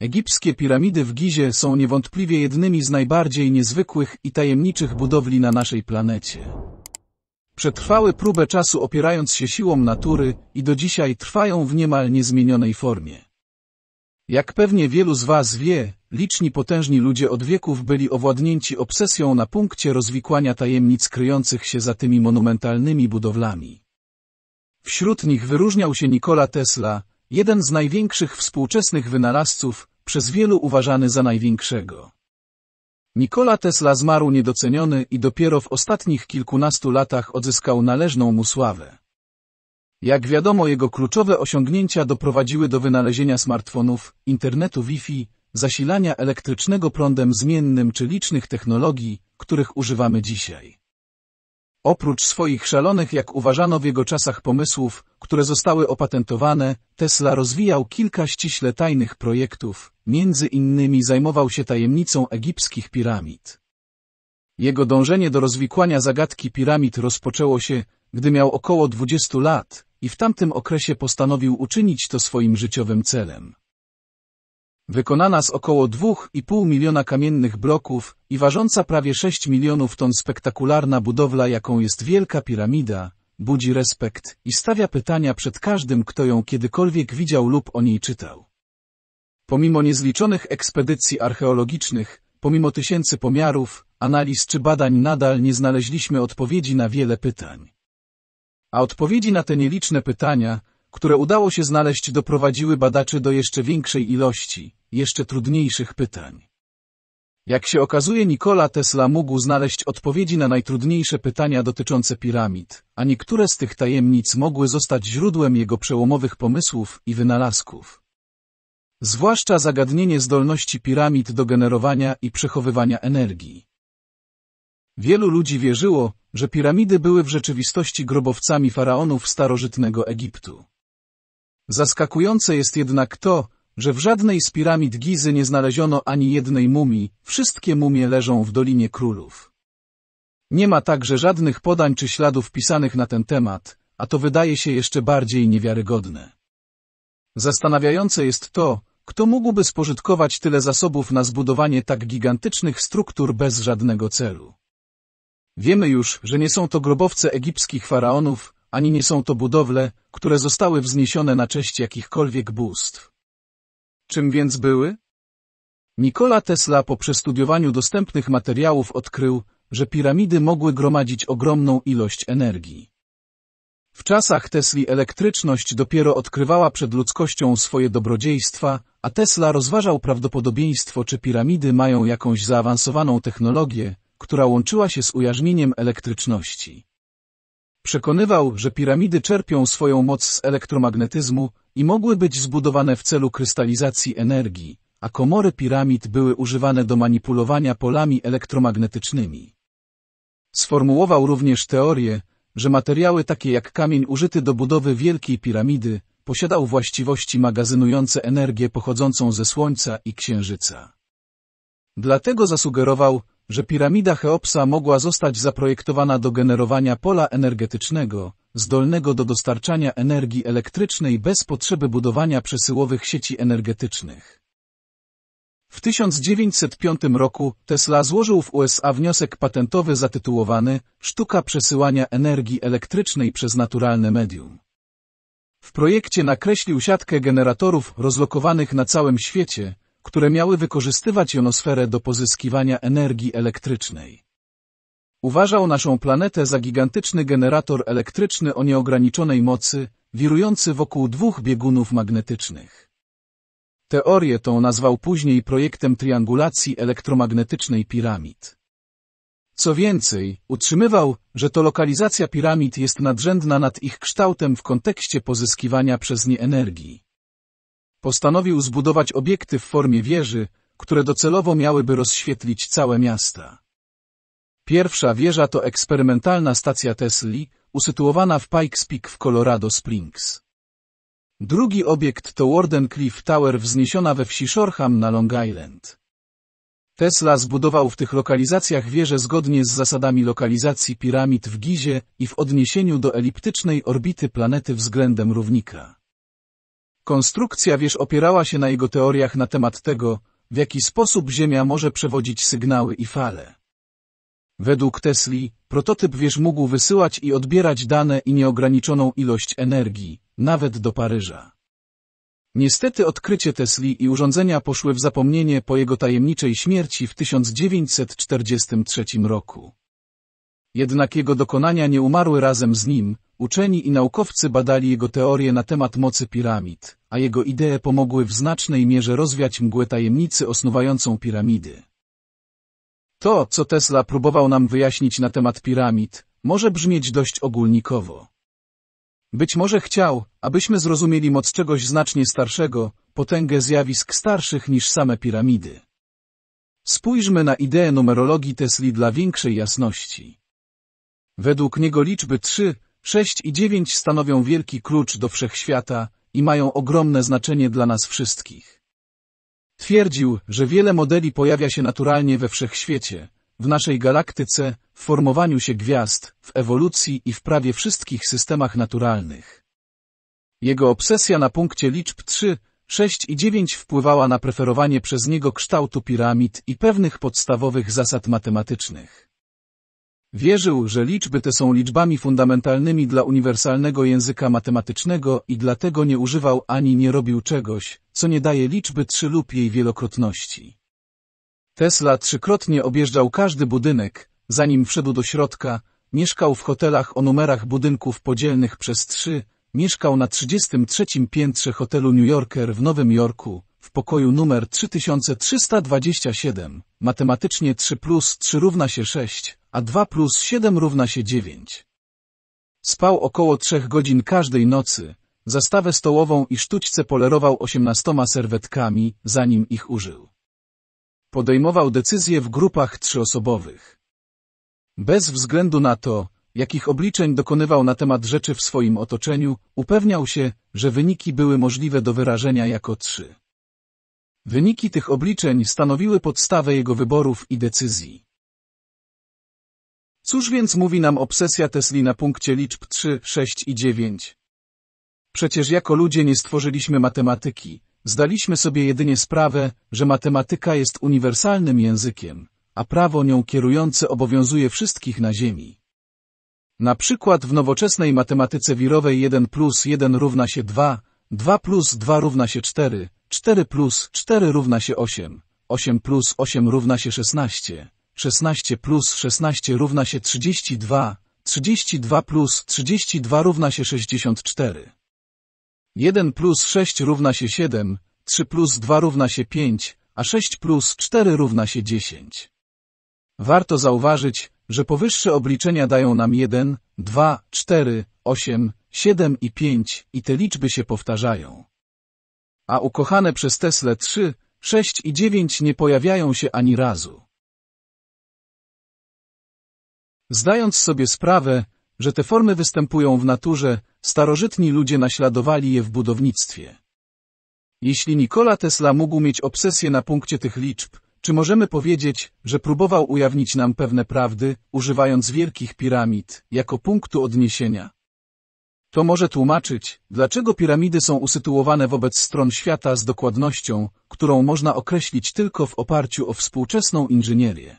Egipskie piramidy w Gizie są niewątpliwie jednymi z najbardziej niezwykłych i tajemniczych budowli na naszej planecie. Przetrwały próbę czasu opierając się siłą natury i do dzisiaj trwają w niemal niezmienionej formie. Jak pewnie wielu z Was wie, liczni potężni ludzie od wieków byli owładnięci obsesją na punkcie rozwikłania tajemnic kryjących się za tymi monumentalnymi budowlami. Wśród nich wyróżniał się Nikola Tesla, jeden z największych współczesnych wynalazców, przez wielu uważany za największego. Nikola Tesla zmarł niedoceniony i dopiero w ostatnich kilkunastu latach odzyskał należną mu sławę. Jak wiadomo, jego kluczowe osiągnięcia doprowadziły do wynalezienia smartfonów, internetu Wi-Fi, zasilania elektrycznego prądem zmiennym czy licznych technologii, których używamy dzisiaj. Oprócz swoich szalonych, jak uważano w jego czasach, pomysłów, które zostały opatentowane, Tesla rozwijał kilka ściśle tajnych projektów, między innymi zajmował się tajemnicą egipskich piramid. Jego dążenie do rozwikłania zagadki piramid rozpoczęło się, gdy miał około 20 lat i w tamtym okresie postanowił uczynić to swoim życiowym celem wykonana z około 2,5 miliona kamiennych bloków i ważąca prawie 6 milionów ton spektakularna budowla, jaką jest Wielka Piramida, budzi respekt i stawia pytania przed każdym, kto ją kiedykolwiek widział lub o niej czytał. Pomimo niezliczonych ekspedycji archeologicznych, pomimo tysięcy pomiarów, analiz czy badań nadal nie znaleźliśmy odpowiedzi na wiele pytań. A odpowiedzi na te nieliczne pytania które udało się znaleźć doprowadziły badaczy do jeszcze większej ilości, jeszcze trudniejszych pytań. Jak się okazuje Nikola Tesla mógł znaleźć odpowiedzi na najtrudniejsze pytania dotyczące piramid, a niektóre z tych tajemnic mogły zostać źródłem jego przełomowych pomysłów i wynalazków. Zwłaszcza zagadnienie zdolności piramid do generowania i przechowywania energii. Wielu ludzi wierzyło, że piramidy były w rzeczywistości grobowcami faraonów starożytnego Egiptu. Zaskakujące jest jednak to, że w żadnej z piramid Gizy nie znaleziono ani jednej mumii, wszystkie mumie leżą w Dolinie Królów. Nie ma także żadnych podań czy śladów pisanych na ten temat, a to wydaje się jeszcze bardziej niewiarygodne. Zastanawiające jest to, kto mógłby spożytkować tyle zasobów na zbudowanie tak gigantycznych struktur bez żadnego celu. Wiemy już, że nie są to grobowce egipskich faraonów, ani nie są to budowle, które zostały wzniesione na cześć jakichkolwiek bóstw. Czym więc były? Nikola Tesla po przestudiowaniu dostępnych materiałów odkrył, że piramidy mogły gromadzić ogromną ilość energii. W czasach Tesli elektryczność dopiero odkrywała przed ludzkością swoje dobrodziejstwa, a Tesla rozważał prawdopodobieństwo, czy piramidy mają jakąś zaawansowaną technologię, która łączyła się z ujarzmieniem elektryczności. Przekonywał, że piramidy czerpią swoją moc z elektromagnetyzmu i mogły być zbudowane w celu krystalizacji energii, a komory piramid były używane do manipulowania polami elektromagnetycznymi. Sformułował również teorię, że materiały takie jak kamień użyty do budowy Wielkiej Piramidy posiadał właściwości magazynujące energię pochodzącą ze Słońca i Księżyca. Dlatego zasugerował, że piramida Cheopsa mogła zostać zaprojektowana do generowania pola energetycznego, zdolnego do dostarczania energii elektrycznej bez potrzeby budowania przesyłowych sieci energetycznych. W 1905 roku Tesla złożył w USA wniosek patentowy zatytułowany Sztuka przesyłania energii elektrycznej przez naturalne medium. W projekcie nakreślił siatkę generatorów rozlokowanych na całym świecie, które miały wykorzystywać jonosferę do pozyskiwania energii elektrycznej. Uważał naszą planetę za gigantyczny generator elektryczny o nieograniczonej mocy, wirujący wokół dwóch biegunów magnetycznych. Teorię tą nazwał później projektem triangulacji elektromagnetycznej piramid. Co więcej, utrzymywał, że to lokalizacja piramid jest nadrzędna nad ich kształtem w kontekście pozyskiwania przez nie energii. Postanowił zbudować obiekty w formie wieży, które docelowo miałyby rozświetlić całe miasta. Pierwsza wieża to eksperymentalna stacja Tesla, usytuowana w Pikes Peak w Colorado Springs. Drugi obiekt to Warden Cliff Tower wzniesiona we wsi Shoreham na Long Island. Tesla zbudował w tych lokalizacjach wieże zgodnie z zasadami lokalizacji piramid w Gizie i w odniesieniu do eliptycznej orbity planety względem równika. Konstrukcja wież opierała się na jego teoriach na temat tego, w jaki sposób Ziemia może przewodzić sygnały i fale. Według Tesli, prototyp wież mógł wysyłać i odbierać dane i nieograniczoną ilość energii, nawet do Paryża. Niestety odkrycie Tesli i urządzenia poszły w zapomnienie po jego tajemniczej śmierci w 1943 roku jednak jego dokonania nie umarły razem z nim, uczeni i naukowcy badali jego teorie na temat mocy piramid, a jego idee pomogły w znacznej mierze rozwiać mgłę tajemnicy osnuwającą piramidy. To, co Tesla próbował nam wyjaśnić na temat piramid, może brzmieć dość ogólnikowo. Być może chciał, abyśmy zrozumieli moc czegoś znacznie starszego, potęgę zjawisk starszych niż same piramidy. Spójrzmy na ideę numerologii Tesli dla większej jasności. Według niego liczby 3, 6 i 9 stanowią wielki klucz do wszechświata i mają ogromne znaczenie dla nas wszystkich. Twierdził, że wiele modeli pojawia się naturalnie we wszechświecie, w naszej galaktyce, w formowaniu się gwiazd, w ewolucji i w prawie wszystkich systemach naturalnych. Jego obsesja na punkcie liczb 3, 6 i 9 wpływała na preferowanie przez niego kształtu piramid i pewnych podstawowych zasad matematycznych. Wierzył, że liczby te są liczbami fundamentalnymi dla uniwersalnego języka matematycznego i dlatego nie używał ani nie robił czegoś, co nie daje liczby 3 lub jej wielokrotności. Tesla trzykrotnie objeżdżał każdy budynek, zanim wszedł do środka, mieszkał w hotelach o numerach budynków podzielnych przez trzy, mieszkał na 33 piętrze hotelu New Yorker w Nowym Jorku, w pokoju numer 3327, matematycznie 3 plus 3 równa się 6, a 2 plus 7 równa się 9. Spał około 3 godzin każdej nocy, zastawę stołową i sztućce polerował 18 serwetkami, zanim ich użył. Podejmował decyzje w grupach trzyosobowych. Bez względu na to, jakich obliczeń dokonywał na temat rzeczy w swoim otoczeniu, upewniał się, że wyniki były możliwe do wyrażenia jako trzy. Wyniki tych obliczeń stanowiły podstawę jego wyborów i decyzji. Cóż więc mówi nam obsesja Tesli na punkcie liczb 3, 6 i 9? Przecież jako ludzie nie stworzyliśmy matematyki. Zdaliśmy sobie jedynie sprawę, że matematyka jest uniwersalnym językiem, a prawo nią kierujące obowiązuje wszystkich na Ziemi. Na przykład w nowoczesnej matematyce wirowej 1 plus 1 równa się 2, 2 plus 2 równa się 4, 4 plus 4 równa się 8, 8 plus 8 równa się 16. 16 plus 16 równa się 32, 32 plus 32 równa się 64. 1 plus 6 równa się 7, 3 plus 2 równa się 5, a 6 plus 4 równa się 10. Warto zauważyć, że powyższe obliczenia dają nam 1, 2, 4, 8, 7 i 5 i te liczby się powtarzają. A ukochane przez Tesle 3, 6 i 9 nie pojawiają się ani razu. Zdając sobie sprawę, że te formy występują w naturze, starożytni ludzie naśladowali je w budownictwie. Jeśli Nikola Tesla mógł mieć obsesję na punkcie tych liczb, czy możemy powiedzieć, że próbował ujawnić nam pewne prawdy, używając wielkich piramid jako punktu odniesienia? To może tłumaczyć, dlaczego piramidy są usytuowane wobec stron świata z dokładnością, którą można określić tylko w oparciu o współczesną inżynierię.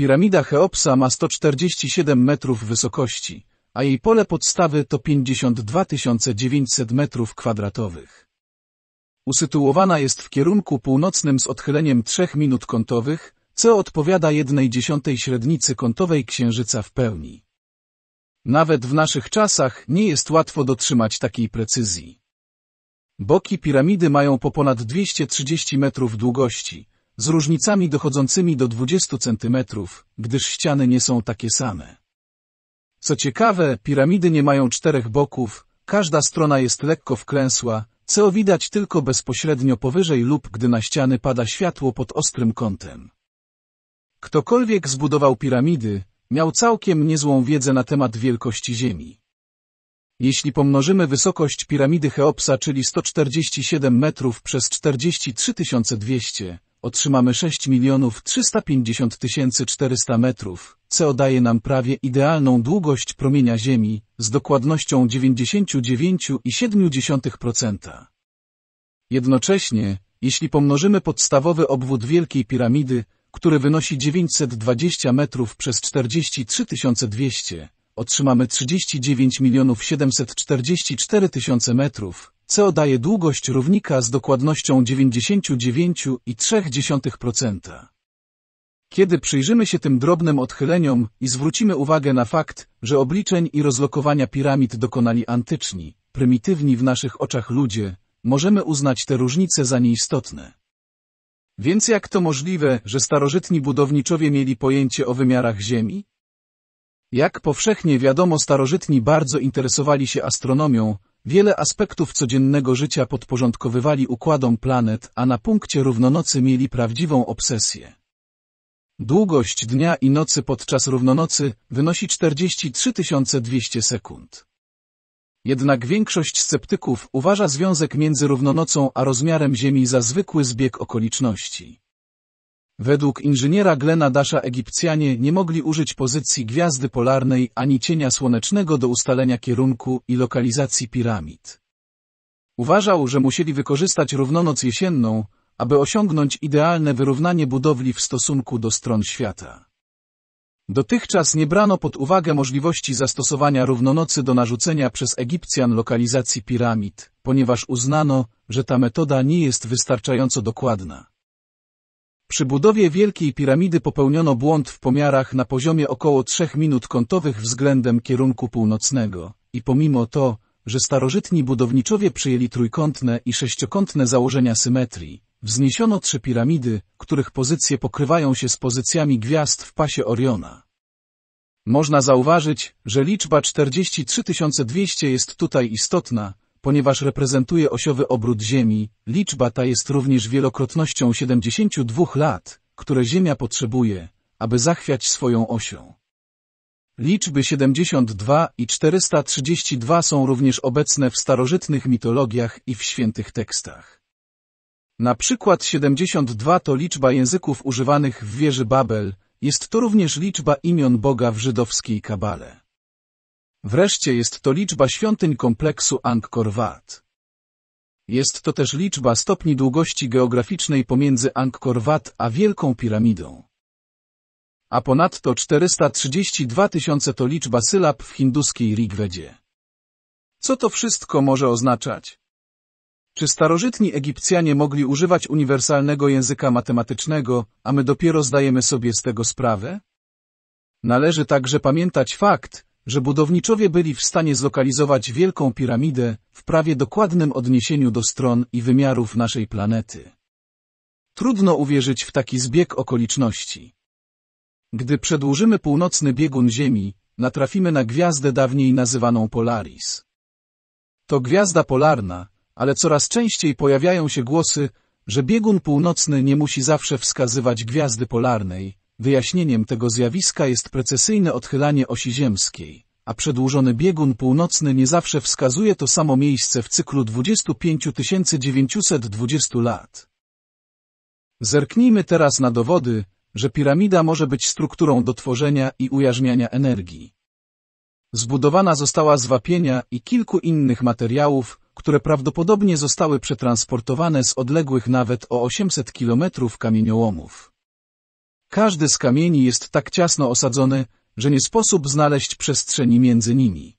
Piramida Cheopsa ma 147 metrów wysokości, a jej pole podstawy to 52 900 metrów kwadratowych. Usytuowana jest w kierunku północnym z odchyleniem 3 minut kątowych, co odpowiada jednej dziesiątej średnicy kątowej Księżyca w pełni. Nawet w naszych czasach nie jest łatwo dotrzymać takiej precyzji. Boki piramidy mają po ponad 230 metrów długości, z różnicami dochodzącymi do 20 cm, gdyż ściany nie są takie same. Co ciekawe, piramidy nie mają czterech boków, każda strona jest lekko wklęsła, co widać tylko bezpośrednio powyżej lub gdy na ściany pada światło pod ostrym kątem. Ktokolwiek zbudował piramidy, miał całkiem niezłą wiedzę na temat wielkości Ziemi. Jeśli pomnożymy wysokość piramidy Cheopsa, czyli 147 metrów przez 43 200, otrzymamy 6 milionów 350 400 metrów, co daje nam prawie idealną długość promienia Ziemi, z dokładnością 99,7%. Jednocześnie, jeśli pomnożymy podstawowy obwód Wielkiej Piramidy, który wynosi 920 metrów przez 43 200, otrzymamy 39 744 000 metrów, co daje długość równika z dokładnością 99,3%. Kiedy przyjrzymy się tym drobnym odchyleniom i zwrócimy uwagę na fakt, że obliczeń i rozlokowania piramid dokonali antyczni, prymitywni w naszych oczach ludzie, możemy uznać te różnice za nieistotne. Więc jak to możliwe, że starożytni budowniczowie mieli pojęcie o wymiarach Ziemi? Jak powszechnie wiadomo starożytni bardzo interesowali się astronomią, wiele aspektów codziennego życia podporządkowywali układom planet, a na punkcie równonocy mieli prawdziwą obsesję. Długość dnia i nocy podczas równonocy wynosi 43 200 sekund. Jednak większość sceptyków uważa związek między równonocą a rozmiarem Ziemi za zwykły zbieg okoliczności. Według inżyniera Glena Dasha Egipcjanie nie mogli użyć pozycji gwiazdy polarnej ani cienia słonecznego do ustalenia kierunku i lokalizacji piramid. Uważał, że musieli wykorzystać równonoc jesienną, aby osiągnąć idealne wyrównanie budowli w stosunku do stron świata. Dotychczas nie brano pod uwagę możliwości zastosowania równonocy do narzucenia przez Egipcjan lokalizacji piramid, ponieważ uznano, że ta metoda nie jest wystarczająco dokładna. Przy budowie Wielkiej Piramidy popełniono błąd w pomiarach na poziomie około 3 minut kątowych względem kierunku północnego i pomimo to, że starożytni budowniczowie przyjęli trójkątne i sześciokątne założenia symetrii, wzniesiono trzy piramidy, których pozycje pokrywają się z pozycjami gwiazd w pasie Oriona. Można zauważyć, że liczba 43200 jest tutaj istotna, ponieważ reprezentuje osiowy obrót Ziemi, liczba ta jest również wielokrotnością 72 lat, które Ziemia potrzebuje, aby zachwiać swoją osią. Liczby 72 i 432 są również obecne w starożytnych mitologiach i w świętych tekstach. Na przykład 72 to liczba języków używanych w wieży Babel, jest to również liczba imion Boga w żydowskiej kabale. Wreszcie jest to liczba świątyń kompleksu Angkor Wat. Jest to też liczba stopni długości geograficznej pomiędzy Angkor Wat a Wielką Piramidą. A ponadto 432 tysiące to liczba sylab w hinduskiej Rigvedzie. Co to wszystko może oznaczać? Czy starożytni Egipcjanie mogli używać uniwersalnego języka matematycznego, a my dopiero zdajemy sobie z tego sprawę? Należy także pamiętać fakt, że budowniczowie byli w stanie zlokalizować Wielką Piramidę w prawie dokładnym odniesieniu do stron i wymiarów naszej planety. Trudno uwierzyć w taki zbieg okoliczności. Gdy przedłużymy północny biegun Ziemi, natrafimy na gwiazdę dawniej nazywaną Polaris. To gwiazda polarna, ale coraz częściej pojawiają się głosy, że biegun północny nie musi zawsze wskazywać gwiazdy polarnej, Wyjaśnieniem tego zjawiska jest precesyjne odchylanie osi ziemskiej, a przedłużony biegun północny nie zawsze wskazuje to samo miejsce w cyklu 25 920 lat. Zerknijmy teraz na dowody, że piramida może być strukturą do tworzenia i ujarzmiania energii. Zbudowana została z wapienia i kilku innych materiałów, które prawdopodobnie zostały przetransportowane z odległych nawet o 800 km kamieniołomów. Każdy z kamieni jest tak ciasno osadzony, że nie sposób znaleźć przestrzeni między nimi.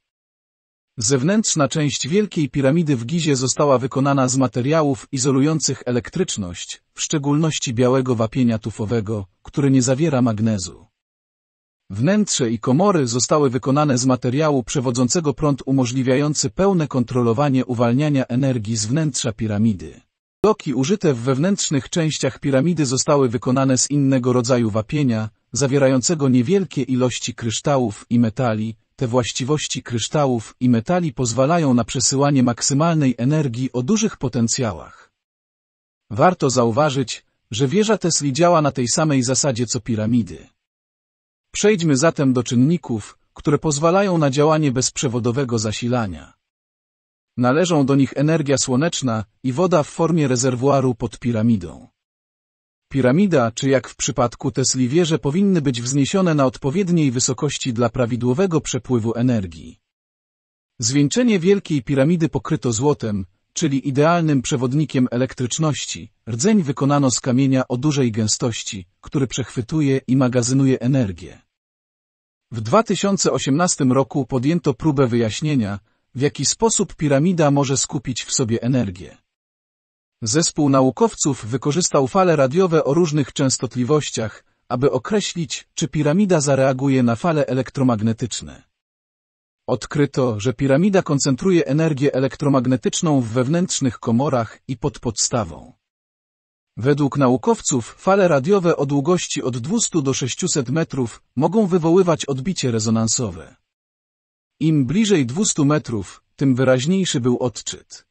Zewnętrzna część Wielkiej Piramidy w Gizie została wykonana z materiałów izolujących elektryczność, w szczególności białego wapienia tufowego, który nie zawiera magnezu. Wnętrze i komory zostały wykonane z materiału przewodzącego prąd umożliwiający pełne kontrolowanie uwalniania energii z wnętrza piramidy. Bloki użyte w wewnętrznych częściach piramidy zostały wykonane z innego rodzaju wapienia, zawierającego niewielkie ilości kryształów i metali. Te właściwości kryształów i metali pozwalają na przesyłanie maksymalnej energii o dużych potencjałach. Warto zauważyć, że wieża Tesli działa na tej samej zasadzie co piramidy. Przejdźmy zatem do czynników, które pozwalają na działanie bezprzewodowego zasilania. Należą do nich energia słoneczna i woda w formie rezerwuaru pod piramidą. Piramida, czy jak w przypadku Tesli wieże powinny być wzniesione na odpowiedniej wysokości dla prawidłowego przepływu energii. Zwieńczenie Wielkiej Piramidy pokryto złotem, czyli idealnym przewodnikiem elektryczności. Rdzeń wykonano z kamienia o dużej gęstości, który przechwytuje i magazynuje energię. W 2018 roku podjęto próbę wyjaśnienia, w jaki sposób piramida może skupić w sobie energię. Zespół naukowców wykorzystał fale radiowe o różnych częstotliwościach, aby określić, czy piramida zareaguje na fale elektromagnetyczne. Odkryto, że piramida koncentruje energię elektromagnetyczną w wewnętrznych komorach i pod podstawą. Według naukowców fale radiowe o długości od 200 do 600 metrów mogą wywoływać odbicie rezonansowe. Im bliżej 200 metrów, tym wyraźniejszy był odczyt.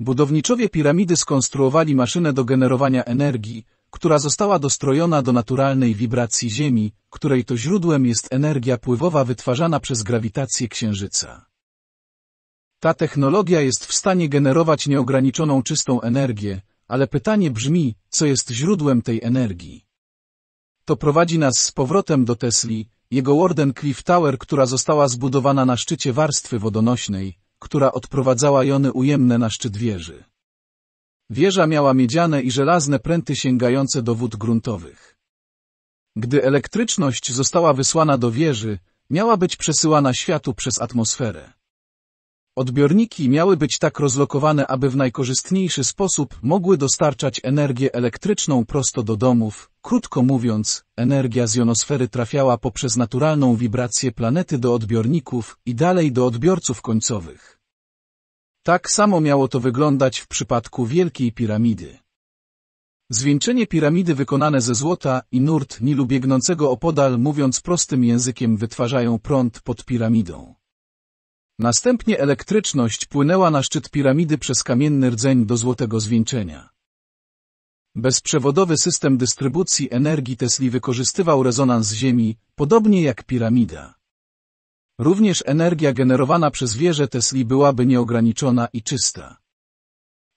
Budowniczowie piramidy skonstruowali maszynę do generowania energii, która została dostrojona do naturalnej wibracji Ziemi, której to źródłem jest energia pływowa wytwarzana przez grawitację Księżyca. Ta technologia jest w stanie generować nieograniczoną czystą energię, ale pytanie brzmi, co jest źródłem tej energii. To prowadzi nas z powrotem do Tesli, jego Warden Cliff Tower, która została zbudowana na szczycie warstwy wodonośnej, która odprowadzała jony ujemne na szczyt wieży. Wieża miała miedziane i żelazne pręty sięgające do wód gruntowych. Gdy elektryczność została wysłana do wieży, miała być przesyłana światu przez atmosferę. Odbiorniki miały być tak rozlokowane, aby w najkorzystniejszy sposób mogły dostarczać energię elektryczną prosto do domów, Krótko mówiąc, energia z jonosfery trafiała poprzez naturalną wibrację planety do odbiorników i dalej do odbiorców końcowych. Tak samo miało to wyglądać w przypadku Wielkiej Piramidy. Zwieńczenie piramidy wykonane ze złota i nurt Nilu biegnącego opodal mówiąc prostym językiem wytwarzają prąd pod piramidą. Następnie elektryczność płynęła na szczyt piramidy przez kamienny rdzeń do złotego zwieńczenia. Bezprzewodowy system dystrybucji energii Tesli wykorzystywał rezonans Ziemi, podobnie jak piramida. Również energia generowana przez wieżę Tesli byłaby nieograniczona i czysta.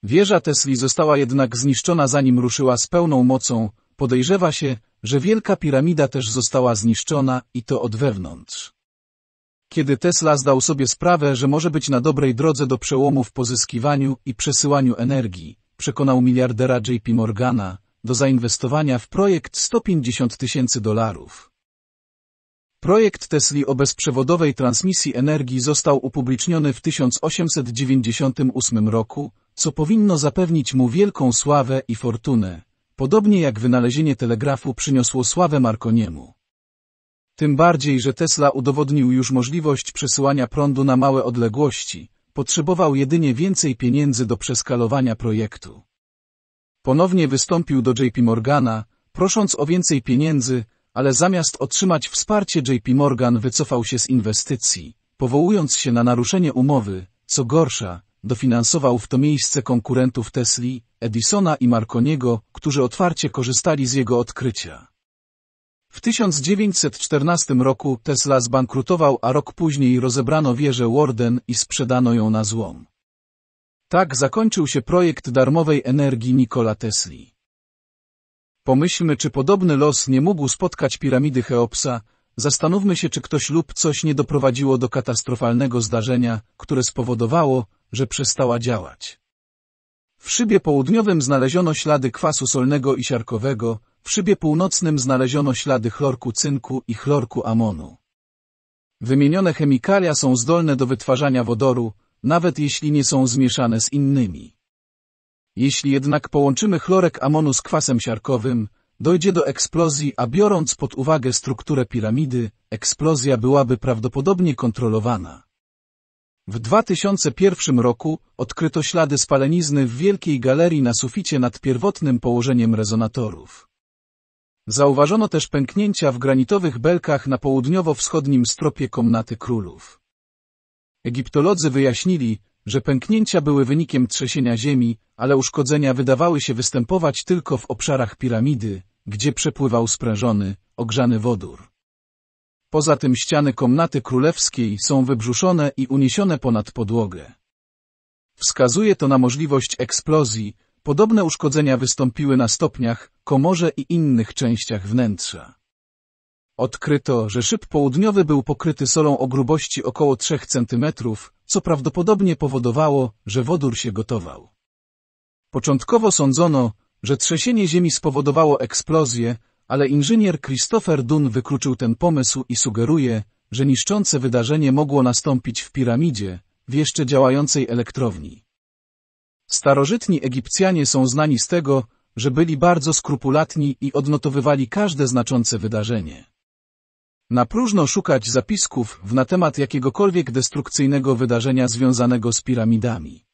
Wieża Tesli została jednak zniszczona zanim ruszyła z pełną mocą, podejrzewa się, że Wielka Piramida też została zniszczona i to od wewnątrz. Kiedy Tesla zdał sobie sprawę, że może być na dobrej drodze do przełomu w pozyskiwaniu i przesyłaniu energii, przekonał miliardera JP Morgana do zainwestowania w projekt 150 tysięcy dolarów. Projekt Tesli o bezprzewodowej transmisji energii został upubliczniony w 1898 roku, co powinno zapewnić mu wielką sławę i fortunę, podobnie jak wynalezienie telegrafu przyniosło sławę Marconiemu. Tym bardziej, że Tesla udowodnił już możliwość przesyłania prądu na małe odległości, Potrzebował jedynie więcej pieniędzy do przeskalowania projektu. Ponownie wystąpił do JP Morgana, prosząc o więcej pieniędzy, ale zamiast otrzymać wsparcie JP Morgan wycofał się z inwestycji, powołując się na naruszenie umowy, co gorsza, dofinansował w to miejsce konkurentów Tesli, Edisona i Marconiego, którzy otwarcie korzystali z jego odkrycia. W 1914 roku Tesla zbankrutował, a rok później rozebrano wieżę Warden i sprzedano ją na złom. Tak zakończył się projekt darmowej energii Nikola Tesli. Pomyślmy, czy podobny los nie mógł spotkać piramidy Cheopsa, zastanówmy się, czy ktoś lub coś nie doprowadziło do katastrofalnego zdarzenia, które spowodowało, że przestała działać. W szybie południowym znaleziono ślady kwasu solnego i siarkowego, w szybie północnym znaleziono ślady chlorku cynku i chlorku amonu. Wymienione chemikalia są zdolne do wytwarzania wodoru, nawet jeśli nie są zmieszane z innymi. Jeśli jednak połączymy chlorek amonu z kwasem siarkowym, dojdzie do eksplozji, a biorąc pod uwagę strukturę piramidy, eksplozja byłaby prawdopodobnie kontrolowana. W 2001 roku odkryto ślady spalenizny w Wielkiej Galerii na suficie nad pierwotnym położeniem rezonatorów. Zauważono też pęknięcia w granitowych belkach na południowo-wschodnim stropie komnaty królów. Egiptolodzy wyjaśnili, że pęknięcia były wynikiem trzęsienia ziemi, ale uszkodzenia wydawały się występować tylko w obszarach piramidy, gdzie przepływał sprężony, ogrzany wodór. Poza tym ściany komnaty królewskiej są wybrzuszone i uniesione ponad podłogę. Wskazuje to na możliwość eksplozji, Podobne uszkodzenia wystąpiły na stopniach, komorze i innych częściach wnętrza. Odkryto, że szyb południowy był pokryty solą o grubości około 3 cm, co prawdopodobnie powodowało, że wodór się gotował. Początkowo sądzono, że trzęsienie ziemi spowodowało eksplozję, ale inżynier Christopher Dunn wykluczył ten pomysł i sugeruje, że niszczące wydarzenie mogło nastąpić w piramidzie, w jeszcze działającej elektrowni. Starożytni Egipcjanie są znani z tego, że byli bardzo skrupulatni i odnotowywali każde znaczące wydarzenie. Na próżno szukać zapisków w na temat jakiegokolwiek destrukcyjnego wydarzenia związanego z piramidami.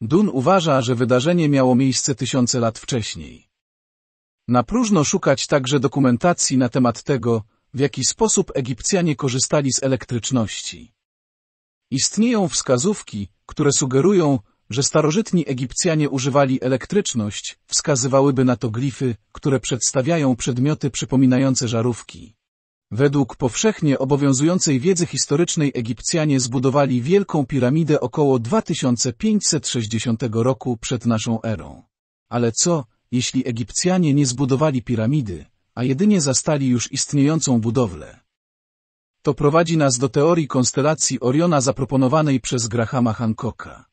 Dun uważa, że wydarzenie miało miejsce tysiące lat wcześniej. Na próżno szukać także dokumentacji na temat tego, w jaki sposób Egipcjanie korzystali z elektryczności. Istnieją wskazówki, które sugerują, że starożytni Egipcjanie używali elektryczność, wskazywałyby na to glify, które przedstawiają przedmioty przypominające żarówki. Według powszechnie obowiązującej wiedzy historycznej Egipcjanie zbudowali Wielką Piramidę około 2560 roku przed naszą erą. Ale co, jeśli Egipcjanie nie zbudowali piramidy, a jedynie zastali już istniejącą budowlę? To prowadzi nas do teorii konstelacji Oriona zaproponowanej przez Grahama Hancocka.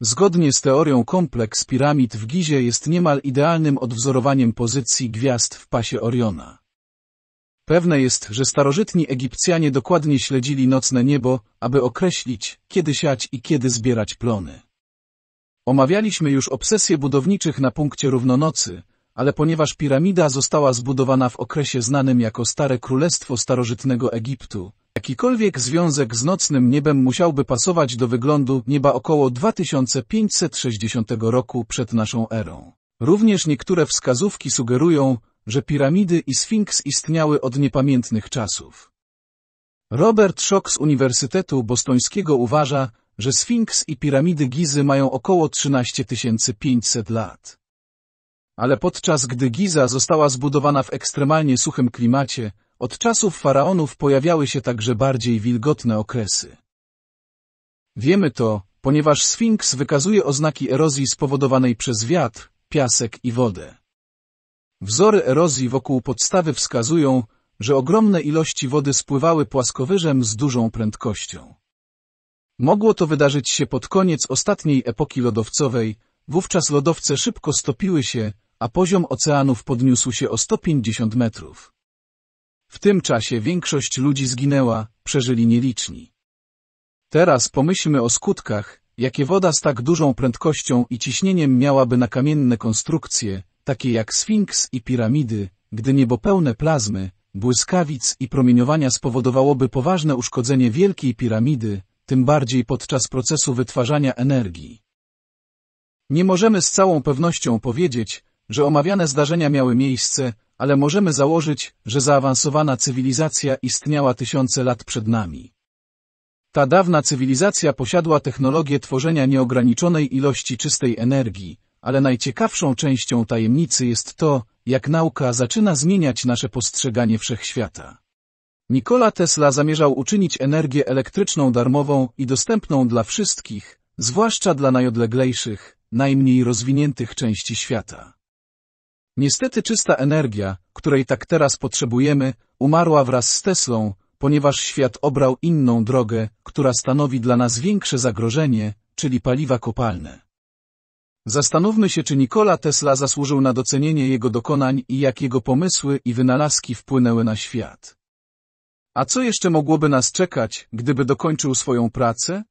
Zgodnie z teorią kompleks piramid w Gizie jest niemal idealnym odwzorowaniem pozycji gwiazd w pasie Oriona. Pewne jest, że starożytni Egipcjanie dokładnie śledzili nocne niebo, aby określić, kiedy siać i kiedy zbierać plony. Omawialiśmy już obsesje budowniczych na punkcie równonocy, ale ponieważ piramida została zbudowana w okresie znanym jako Stare Królestwo Starożytnego Egiptu, Jakikolwiek związek z nocnym niebem musiałby pasować do wyglądu nieba około 2560 roku przed naszą erą. Również niektóre wskazówki sugerują, że piramidy i Sfinks istniały od niepamiętnych czasów. Robert Schock z Uniwersytetu Bostońskiego uważa, że Sfinks i piramidy Gizy mają około 13 500 lat. Ale podczas gdy Giza została zbudowana w ekstremalnie suchym klimacie, od czasów faraonów pojawiały się także bardziej wilgotne okresy. Wiemy to, ponieważ Sfinks wykazuje oznaki erozji spowodowanej przez wiatr, piasek i wodę. Wzory erozji wokół podstawy wskazują, że ogromne ilości wody spływały płaskowyżem z dużą prędkością. Mogło to wydarzyć się pod koniec ostatniej epoki lodowcowej, wówczas lodowce szybko stopiły się, a poziom oceanów podniósł się o 150 metrów. W tym czasie większość ludzi zginęła, przeżyli nieliczni. Teraz pomyślmy o skutkach, jakie woda z tak dużą prędkością i ciśnieniem miałaby na kamienne konstrukcje, takie jak Sfinks i piramidy, gdy niebo pełne plazmy, błyskawic i promieniowania spowodowałoby poważne uszkodzenie wielkiej piramidy, tym bardziej podczas procesu wytwarzania energii. Nie możemy z całą pewnością powiedzieć, że omawiane zdarzenia miały miejsce, ale możemy założyć, że zaawansowana cywilizacja istniała tysiące lat przed nami. Ta dawna cywilizacja posiadła technologię tworzenia nieograniczonej ilości czystej energii, ale najciekawszą częścią tajemnicy jest to, jak nauka zaczyna zmieniać nasze postrzeganie wszechświata. Nikola Tesla zamierzał uczynić energię elektryczną darmową i dostępną dla wszystkich, zwłaszcza dla najodleglejszych, najmniej rozwiniętych części świata. Niestety czysta energia, której tak teraz potrzebujemy, umarła wraz z Teslą, ponieważ świat obrał inną drogę, która stanowi dla nas większe zagrożenie, czyli paliwa kopalne. Zastanówmy się, czy Nikola Tesla zasłużył na docenienie jego dokonań i jak jego pomysły i wynalazki wpłynęły na świat. A co jeszcze mogłoby nas czekać, gdyby dokończył swoją pracę?